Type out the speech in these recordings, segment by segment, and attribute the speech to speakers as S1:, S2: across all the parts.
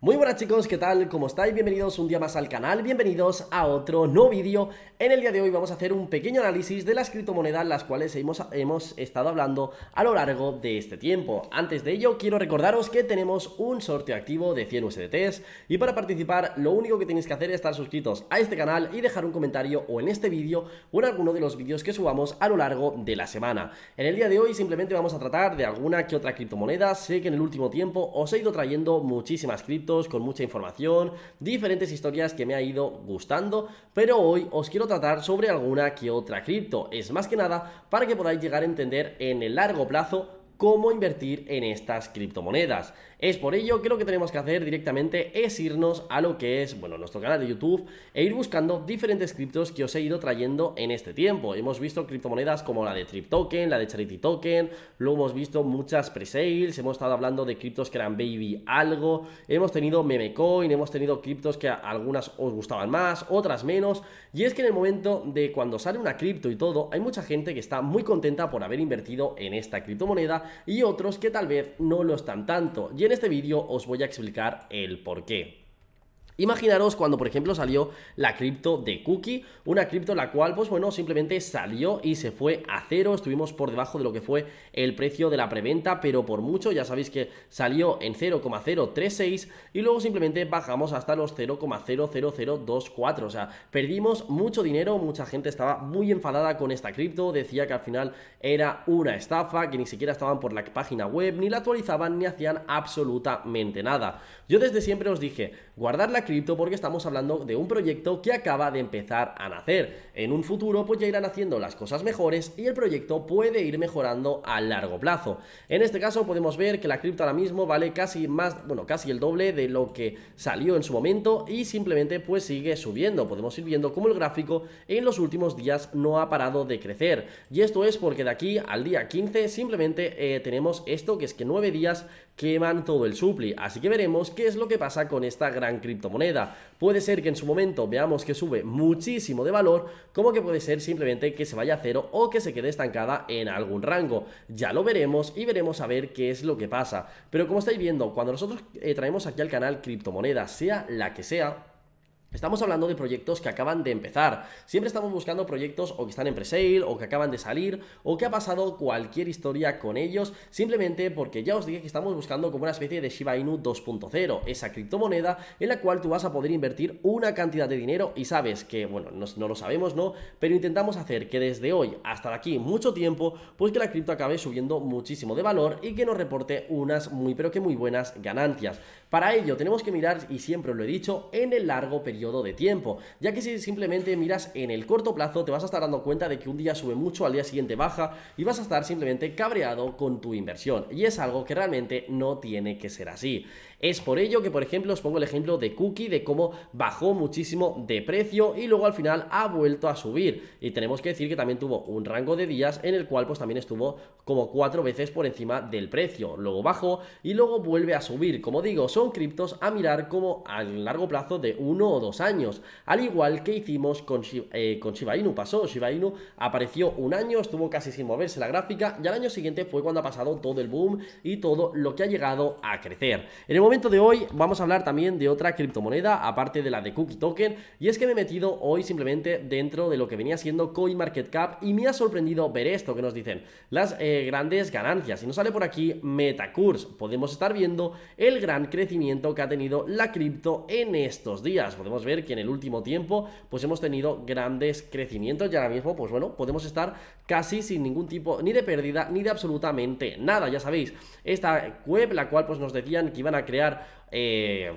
S1: Muy buenas chicos, ¿qué tal? ¿Cómo estáis? Bienvenidos un día más al canal, bienvenidos a otro nuevo vídeo En el día de hoy vamos a hacer un pequeño análisis de las criptomonedas las cuales hemos, hemos estado hablando a lo largo de este tiempo Antes de ello quiero recordaros que tenemos un sorteo activo de 100 USDTs Y para participar lo único que tenéis que hacer es estar suscritos a este canal y dejar un comentario o en este vídeo o en alguno de los vídeos que subamos a lo largo de la semana En el día de hoy simplemente vamos a tratar de alguna que otra criptomoneda Sé que en el último tiempo os he ido trayendo muchísimas criptomonedas con mucha información, diferentes historias que me ha ido gustando, pero hoy os quiero tratar sobre alguna que otra cripto. Es más que nada para que podáis llegar a entender en el largo plazo cómo invertir en estas criptomonedas. Es por ello que lo que tenemos que hacer directamente es irnos a lo que es, bueno, nuestro canal de YouTube e ir buscando diferentes criptos que os he ido trayendo en este tiempo. Hemos visto criptomonedas como la de Trip Token, la de Charity Token, luego hemos visto muchas pre hemos estado hablando de criptos que eran Baby algo, hemos tenido Memecoin, hemos tenido criptos que algunas os gustaban más, otras menos, y es que en el momento de cuando sale una cripto y todo, hay mucha gente que está muy contenta por haber invertido en esta criptomoneda y otros que tal vez no lo están tanto en este vídeo os voy a explicar el por qué. Imaginaros cuando, por ejemplo, salió la cripto de Cookie, una cripto la cual, pues bueno, simplemente salió y se fue a cero, estuvimos por debajo de lo que fue el precio de la preventa, pero por mucho, ya sabéis que salió en 0,036 y luego simplemente bajamos hasta los 0,00024, o sea, perdimos mucho dinero, mucha gente estaba muy enfadada con esta cripto, decía que al final era una estafa, que ni siquiera estaban por la página web, ni la actualizaban, ni hacían absolutamente nada. Yo desde siempre os dije, guardar la cripto porque estamos hablando de un proyecto que acaba de empezar a nacer. En un futuro pues ya irán haciendo las cosas mejores y el proyecto puede ir mejorando a largo plazo. En este caso podemos ver que la cripto ahora mismo vale casi más, bueno, casi el doble de lo que salió en su momento y simplemente pues sigue subiendo. Podemos ir viendo cómo el gráfico en los últimos días no ha parado de crecer. Y esto es porque de aquí al día 15 simplemente eh, tenemos esto que es que 9 días queman todo el supli. Así que veremos qué es lo que pasa con esta gran criptomoneda. Puede ser que en su momento veamos que sube muchísimo de valor, como que puede ser simplemente que se vaya a cero o que se quede estancada en algún rango. Ya lo veremos y veremos a ver qué es lo que pasa. Pero como estáis viendo, cuando nosotros eh, traemos aquí al canal criptomonedas, sea la que sea, Estamos hablando de proyectos que acaban de empezar. Siempre estamos buscando proyectos o que están en presale o que acaban de salir o que ha pasado cualquier historia con ellos, simplemente porque ya os dije que estamos buscando como una especie de Shiba Inu 2.0, esa criptomoneda en la cual tú vas a poder invertir una cantidad de dinero y sabes que, bueno, no, lo sabemos, ¿no? Pero intentamos hacer que desde hoy hasta aquí mucho tiempo, pues que la cripto acabe subiendo muchísimo de valor y que nos reporte unas muy pero que muy buenas ganancias. Para ello tenemos que mirar, y siempre os lo he dicho, en el largo periodo de tiempo, ya que si simplemente miras en el corto plazo te vas a estar dando cuenta de que un día sube mucho, al día siguiente baja y vas a estar simplemente cabreado con tu inversión y es algo que realmente no tiene que ser así. Es por ello que por ejemplo os pongo el ejemplo de Cookie de cómo bajó muchísimo de precio y luego al final ha vuelto a subir y tenemos que decir que también tuvo un rango de días en el cual pues también estuvo como cuatro veces por encima del precio, luego bajó y luego vuelve a subir. Como digo, son criptos a mirar como a largo plazo de uno o dos años. Al igual que hicimos con, eh, con Shiba Inu, pasó, Shiba Inu apareció un año, estuvo casi sin moverse la gráfica y al año siguiente fue cuando ha pasado todo el boom y todo lo que ha llegado a crecer. En el momento de hoy vamos a hablar también de otra criptomoneda, aparte de la de Cookie Token, y es que me he metido hoy simplemente dentro de lo que venía siendo CoinMarketCap y me ha sorprendido ver esto que nos dicen, las eh, grandes ganancias. Y nos sale por aquí Metacurs, podemos estar viendo el gran crecimiento que ha tenido la cripto en estos días. Podemos ver que en el último tiempo pues hemos tenido grandes crecimientos y ahora mismo pues bueno, podemos estar casi sin ningún tipo ni de pérdida ni de absolutamente nada, ya sabéis, esta web la cual pues nos decían que iban a crear... Eh,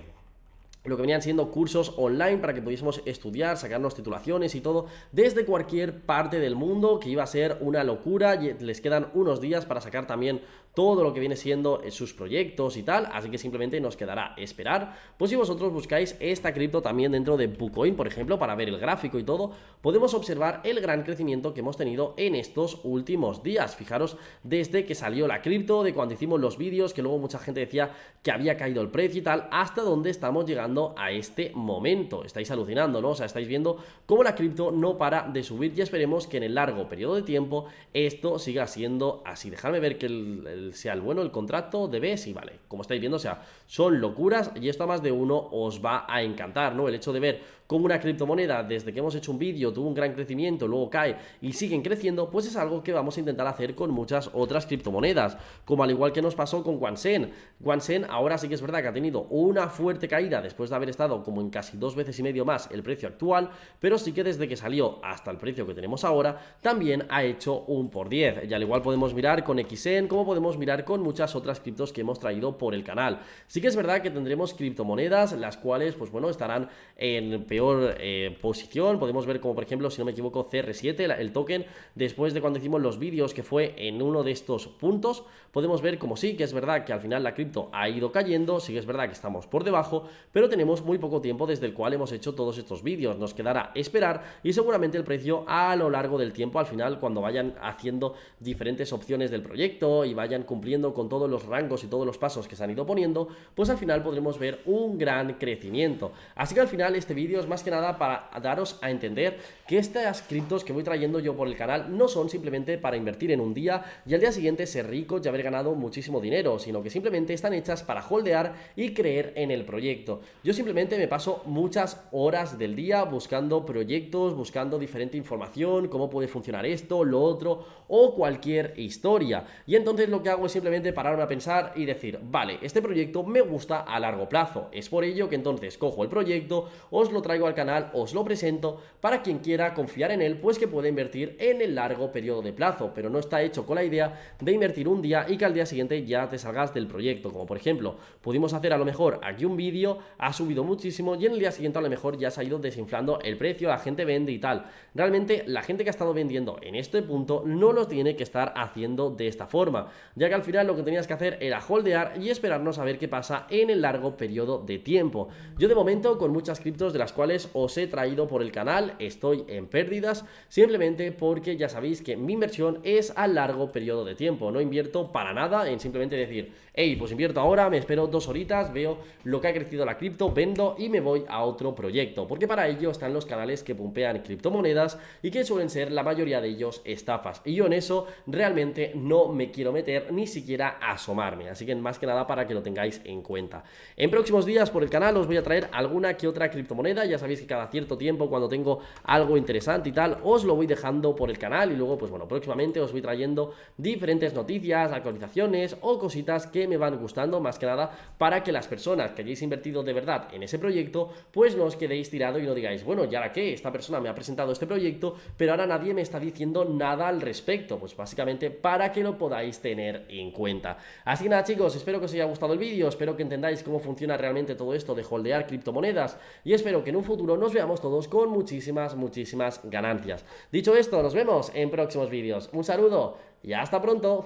S1: lo que venían siendo cursos online para que pudiésemos estudiar, sacarnos titulaciones y todo desde cualquier parte del mundo, que iba a ser una locura. Les quedan unos días para sacar también todo lo que viene siendo eh, sus proyectos y tal, así que simplemente nos quedará esperar. Pues si vosotros buscáis esta cripto también dentro de Bucoin, por ejemplo, para ver el gráfico y todo, podemos observar el gran crecimiento que hemos tenido en estos últimos días. Fijaros, desde que salió la cripto, de cuando hicimos los vídeos, que luego mucha gente decía que había caído el precio y tal, hasta donde estamos llegando a este momento. Estáis alucinando, ¿no? O sea, estáis viendo cómo la cripto no para de subir y esperemos que en el largo periodo de tiempo esto siga siendo así. Dejadme ver que sea el bueno el contrato de vez y vale. Como estáis viendo, o sea, son locuras y esto a más de uno os va a encantar, ¿no? El hecho de ver como una criptomoneda desde que hemos hecho un vídeo tuvo un gran crecimiento, luego cae y siguen creciendo, pues es algo que vamos a intentar hacer con muchas otras criptomonedas, como al igual que nos pasó con Wansen. Wansen ahora sí que es verdad que ha tenido una fuerte caída después de haber estado como en casi dos veces y medio más el precio actual, pero sí que desde que salió hasta el precio que tenemos ahora, también ha hecho un por diez. Y al igual podemos mirar con Xen, como podemos mirar con muchas otras criptos que hemos traído por el canal. Sí que es verdad que tendremos criptomonedas, las cuales, pues bueno, estarán en peor eh, posición. Podemos ver como por ejemplo, si no me equivoco, CR7, el token, después de cuando hicimos los vídeos que fue en uno de estos puntos, podemos ver como sí, que es verdad que al final la cripto ha ido cayendo, sí que es verdad que estamos por debajo, pero tenemos muy poco tiempo desde el cual hemos hecho todos estos vídeos. Nos quedará esperar y seguramente el precio a lo largo del tiempo, al final, cuando vayan haciendo diferentes opciones del proyecto y vayan cumpliendo con todos los rangos y todos los pasos que se han ido poniendo, pues al final podremos ver un gran crecimiento. Así que al final este vídeo es más que nada para daros a entender que estas criptos que voy trayendo yo por el canal no son simplemente para invertir en un día y al día siguiente ser rico y haber ganado muchísimo dinero, sino que simplemente están hechas para holdear y creer en el proyecto. Yo simplemente me paso muchas horas del día buscando proyectos, buscando diferente información, cómo puede funcionar esto, lo otro o cualquier historia. Y entonces lo que hago es simplemente pararme a pensar y decir, vale, este proyecto me gusta a largo plazo. Es por ello que entonces cojo el proyecto, os lo traigo al canal, os lo presento para quien quiera confiar en él, pues que puede invertir en el largo periodo de plazo, pero no está hecho con la idea de invertir un día y que al día siguiente ya te salgas del proyecto, como por ejemplo, pudimos hacer a lo mejor aquí un vídeo, ha subido muchísimo y en el día siguiente a lo mejor ya se ha ido desinflando el precio, la gente vende y tal. Realmente la gente que ha estado vendiendo en este punto no lo tiene que estar haciendo de esta forma, ya que al final lo que tenías que hacer era holdear y esperarnos a ver qué pasa en el largo periodo de tiempo. Yo de momento con muchas criptos de las cuales os he traído por el canal. Estoy en pérdidas simplemente porque ya sabéis que mi inversión es a largo periodo de tiempo. No invierto para nada en simplemente decir, hey, pues invierto ahora, me espero dos horitas, veo lo que ha crecido la cripto, vendo y me voy a otro proyecto. Porque para ello están los canales que pumpean criptomonedas y que suelen ser la mayoría de ellos estafas. Y yo en eso realmente no me quiero meter ni siquiera asomarme. Así que más que nada para que lo tengáis en cuenta. En próximos días por el canal os voy a traer alguna que otra criptomoneda ya sabéis que cada cierto tiempo cuando tengo algo interesante y tal, os lo voy dejando por el canal y luego pues bueno, próximamente os voy trayendo diferentes noticias, actualizaciones o cositas que me van gustando más que nada para que las personas que hayáis invertido de verdad en ese proyecto pues no os quedéis tirado y no digáis, bueno, ya ahora qué? Esta persona me ha presentado este proyecto, pero ahora nadie me está diciendo nada al respecto, pues básicamente para que lo podáis tener en cuenta. Así que nada chicos, espero que os haya gustado el vídeo, espero que entendáis cómo funciona realmente todo esto de holdear criptomonedas y espero que futuro nos veamos todos con muchísimas, muchísimas ganancias. Dicho esto, nos vemos en próximos vídeos. Un saludo y hasta pronto.